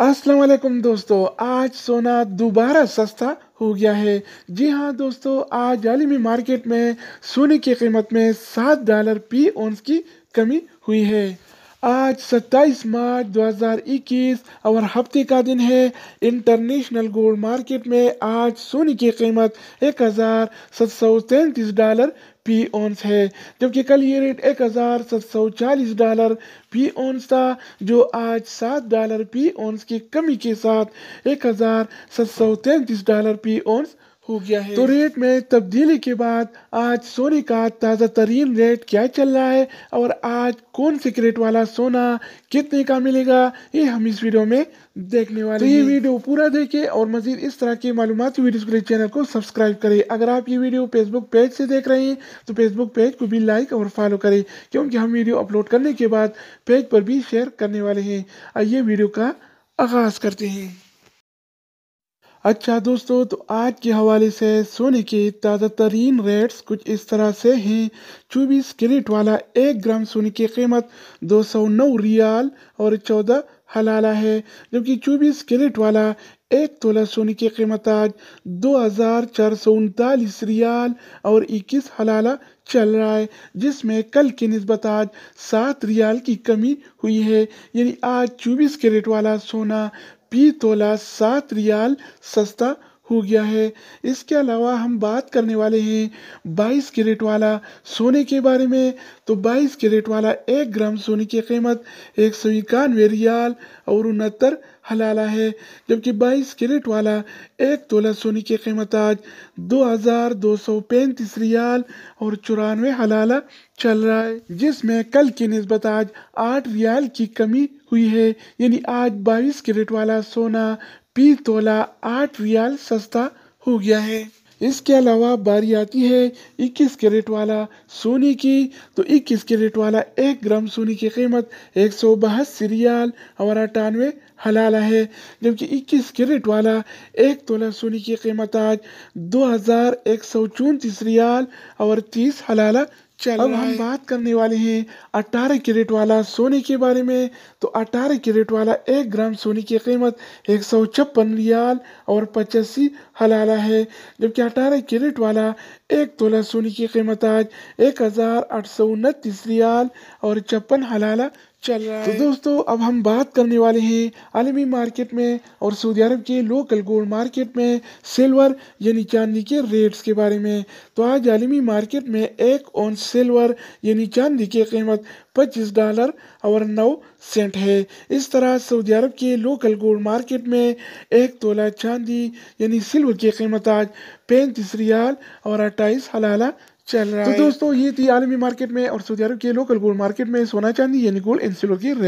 अस्सलाम वालेकुम दोस्तों आज सोना दोबारा सस्ता हो गया है जी हाँ दोस्तों आज आलमी मार्केट में सोने की कीमत में सात डॉलर पी ओंस की कमी हुई है आज 27 मार्च 2021 और हफ्ते का दिन है इंटरनेशनल गोल्ड मार्केट में आज सोने की कीमत एक हज़ार डॉलर पी ओंस है जबकि कल ये रेट एक हज़ार सौ चालीस डॉलर पी ओंस था जो आज सात डॉलर पी ओंस की कमी के साथ एक हज़ार सौ डॉलर पी ओंस हो गया है तो रेट में तब्दीली के बाद आज सोने का ताज़ा तरीन रेट क्या चल रहा है और आज कौन से क्रेट वाला सोना कितने का मिलेगा ये हम इस वीडियो में देखने वाले तो ये वीडियो पूरा देखें और मजीद इस तरह की मालूमती वीडियो के लिए चैनल को सब्सक्राइब करें अगर आप ये वीडियो फेसबुक पेज से देख रहे हैं तो फेसबुक पेज को भी लाइक और फॉलो करें क्योंकि हम वीडियो अपलोड करने के बाद पेज पर भी शेयर करने वाले हैं आइए वीडियो का आगाज़ करते हैं अच्छा दोस्तों तो आज के हवाले से सोने के ताज़ा तरीन रेट्स कुछ इस तरह से हैं चौबीस कैरेट वाला एक ग्राम सोने की कीमत दो सौ नौ रियाल और चौदह हलाला है जबकि चौबीस कैरेट वाला एक तोला सोने की कीमत आज दो हज़ार चार सौ उनतालीस रियाल और इक्कीस हलाला चल रहा है जिसमें कल की नस्बत आज सात रियाल की कमी हुई है यानी आज चौबीस कैरेट वाला सोना पी तोला सात रियाल सस्ता हो गया है इसके अलावा हम बात करने वाले हैं 22 कैरेट वाला सोने के बारे में तो 22 कैरेट वाला एक ग्राम सोने की कीमत एक सौ इक्यानवे रियाल और उनहत्तर हलाला है जबकि 22 कैरेट वाला एक तोला सोने की कीमत आज दो हज़ार दो सौ पैंतीस रियाल और चौरानवे हलाला चल रहा है जिसमें कल की नस्बत आज आठ रियाल की कमी हुई है यानी आज 22 कैरेट वाला सोना पी तोला आठ रियाल सस्ता हो गया है इसके अलावा बारी आती है 21 कैरेट वाला सोने की तो 21 कैरेट वाला एक ग्राम सोने की कीमत एक सौ बहत्तर रियाल और अट्ठानवे हलाला है जबकि 21 कैरेट वाला एक तोला सोने की कीमत आज दो हज़ार एक सौ चौंतीस रियाल और तीस हलाला चल अब हम बात करने वाले हैं 18 कैरेट वाला सोने के बारे में तो 18 कैरेट वाला एक ग्राम सोने की कीमत एक सौ छप्पन रियाल और पचासी हलाला है जबकि 18 कैरेट वाला एक तोला सोने की कीमत आज एक हज़ार आठ सौ उनतीस रियाल और छप्पन हलाला चल रहा तो है तो दोस्तों अब हम बात करने वाले हैं आलमी मार्केट में और सऊदी अरब के लोकल गोल्ड मार्केट में सिल्वर यानी चांदी के रेट्स के बारे में तो आज आलमी मार्केट में एक ऑन सिल्वर यानी चांदी की कीमत पच्चीस डॉलर और नौ सेंट है इस तरह सऊदी अरब के लोकल गोल्ड मार्केट में एक तोला चांदी यानी सिल्वर की कीमत आज पैंतीस रियाल और अट्ठाईस हलाला चल रहा तो है तो दोस्तों ये थी आलमी मार्केट में और सऊदी अरब के लोकल गोल्ड मार्केट में सोना चांदी यानी गोल्ड एंड सिल्वर की